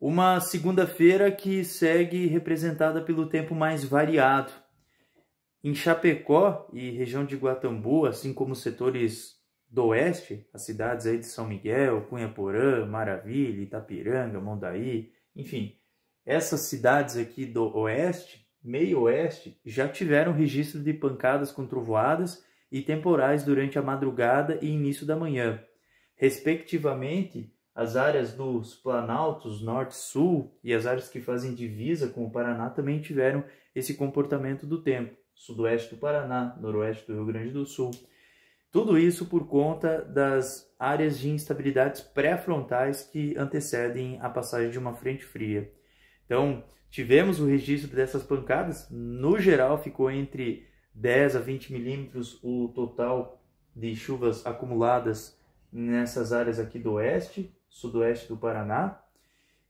Uma segunda-feira que segue representada pelo tempo mais variado. Em Chapecó e região de Guatambu, assim como setores do oeste, as cidades aí de São Miguel, Cunha Porã, Maravilha, Itapiranga, Mondaí, enfim, essas cidades aqui do oeste, meio oeste, já tiveram registro de pancadas com trovoadas e temporais durante a madrugada e início da manhã, respectivamente as áreas dos planaltos norte-sul e as áreas que fazem divisa com o Paraná também tiveram esse comportamento do tempo. Sudoeste do Paraná, noroeste do Rio Grande do Sul. Tudo isso por conta das áreas de instabilidades pré-frontais que antecedem a passagem de uma frente fria. Então, tivemos o registro dessas pancadas, no geral ficou entre 10 a 20 milímetros o total de chuvas acumuladas nessas áreas aqui do oeste sudoeste do Paraná.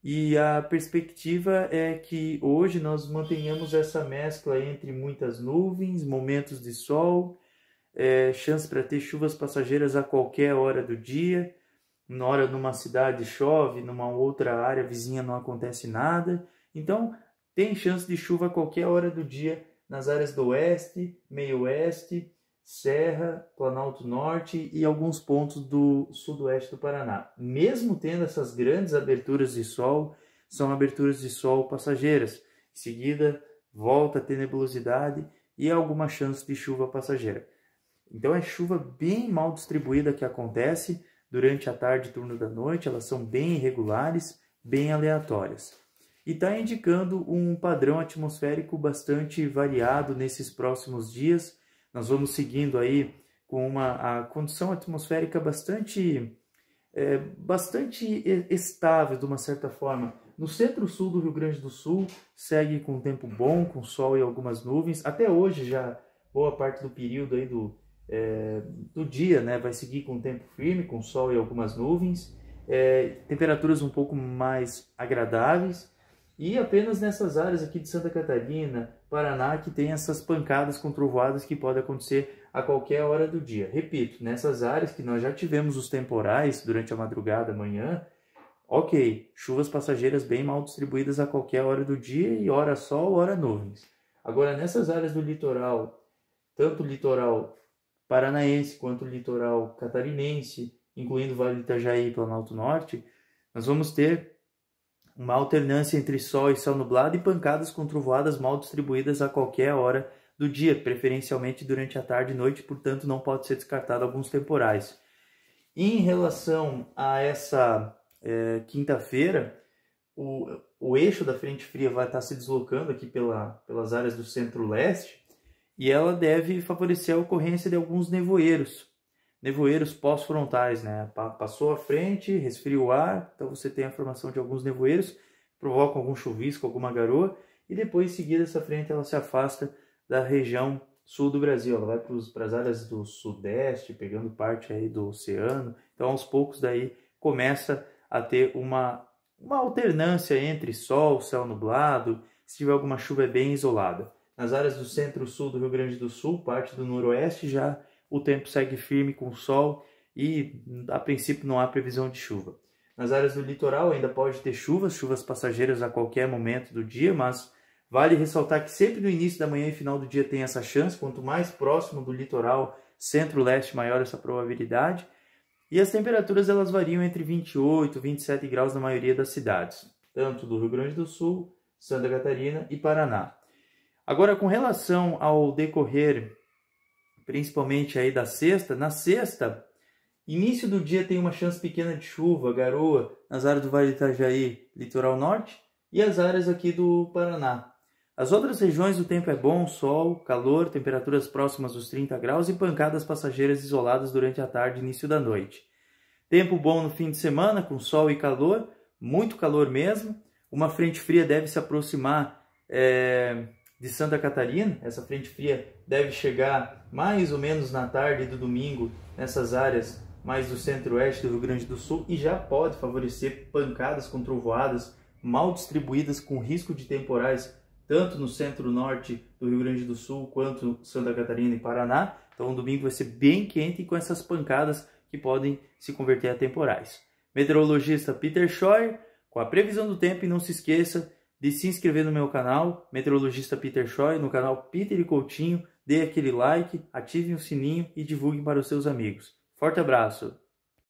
E a perspectiva é que hoje nós mantenhamos essa mescla entre muitas nuvens, momentos de sol, é, chance para ter chuvas passageiras a qualquer hora do dia. Na hora numa cidade chove, numa outra área vizinha não acontece nada. Então, tem chance de chuva a qualquer hora do dia nas áreas do oeste, meio oeste, Serra, Planalto Norte e alguns pontos do sudoeste do Paraná. Mesmo tendo essas grandes aberturas de sol, são aberturas de sol passageiras. Em seguida, volta a ter nebulosidade e alguma chance de chuva passageira. Então é chuva bem mal distribuída que acontece durante a tarde e turno da noite, elas são bem irregulares, bem aleatórias. E está indicando um padrão atmosférico bastante variado nesses próximos dias, nós vamos seguindo aí com uma a condição atmosférica bastante, é, bastante estável, de uma certa forma. No centro-sul do Rio Grande do Sul, segue com um tempo bom, com sol e algumas nuvens. Até hoje, já boa parte do período aí do, é, do dia né, vai seguir com um tempo firme, com sol e algumas nuvens. É, temperaturas um pouco mais agradáveis. E apenas nessas áreas aqui de Santa Catarina, Paraná, que tem essas pancadas com trovoadas que podem acontecer a qualquer hora do dia. Repito, nessas áreas que nós já tivemos os temporais durante a madrugada, manhã, ok, chuvas passageiras bem mal distribuídas a qualquer hora do dia e hora sol, hora nuvens. Agora, nessas áreas do litoral, tanto o litoral paranaense quanto o litoral catarinense, incluindo o Vale do Itajaí e Planalto Norte, nós vamos ter uma alternância entre sol e céu nublado e pancadas com trovoadas mal distribuídas a qualquer hora do dia, preferencialmente durante a tarde e noite, portanto não pode ser descartado alguns temporais. Em relação a essa é, quinta-feira, o, o eixo da frente fria vai estar se deslocando aqui pela, pelas áreas do centro-leste e ela deve favorecer a ocorrência de alguns nevoeiros, nevoeiros pós-frontais, né? Passou a frente, resfriou o ar, então você tem a formação de alguns nevoeiros, provoca algum chuvisco, alguma garoa, e depois, em seguida, essa frente ela se afasta da região sul do Brasil, ela vai para as áreas do sudeste, pegando parte aí do oceano, então aos poucos daí começa a ter uma, uma alternância entre sol, céu nublado, se tiver alguma chuva é bem isolada. Nas áreas do centro-sul do Rio Grande do Sul, parte do noroeste já o tempo segue firme com sol e a princípio não há previsão de chuva. Nas áreas do litoral ainda pode ter chuvas, chuvas passageiras a qualquer momento do dia, mas vale ressaltar que sempre no início da manhã e final do dia tem essa chance, quanto mais próximo do litoral centro-leste, maior essa probabilidade. E as temperaturas elas variam entre 28 e 27 graus na maioria das cidades, tanto do Rio Grande do Sul, Santa Catarina e Paraná. Agora, com relação ao decorrer principalmente aí da sexta. Na sexta, início do dia tem uma chance pequena de chuva, garoa, nas áreas do Vale do Itajaí, litoral norte e as áreas aqui do Paraná. As outras regiões o tempo é bom, sol, calor, temperaturas próximas dos 30 graus e pancadas passageiras isoladas durante a tarde e início da noite. Tempo bom no fim de semana, com sol e calor, muito calor mesmo. Uma frente fria deve se aproximar é, de Santa Catarina. Essa frente fria deve chegar mais ou menos na tarde do domingo nessas áreas mais do centro-oeste do Rio Grande do Sul e já pode favorecer pancadas com trovoadas mal distribuídas com risco de temporais tanto no centro-norte do Rio Grande do Sul quanto Santa Catarina e Paraná. Então o domingo vai ser bem quente com essas pancadas que podem se converter a temporais. Meteorologista Peter Scheuer com a previsão do tempo e não se esqueça de se inscrever no meu canal, Meteorologista Peter Choi, no canal Peter e Coutinho. Dê aquele like, ative o sininho e divulgue para os seus amigos. Forte abraço!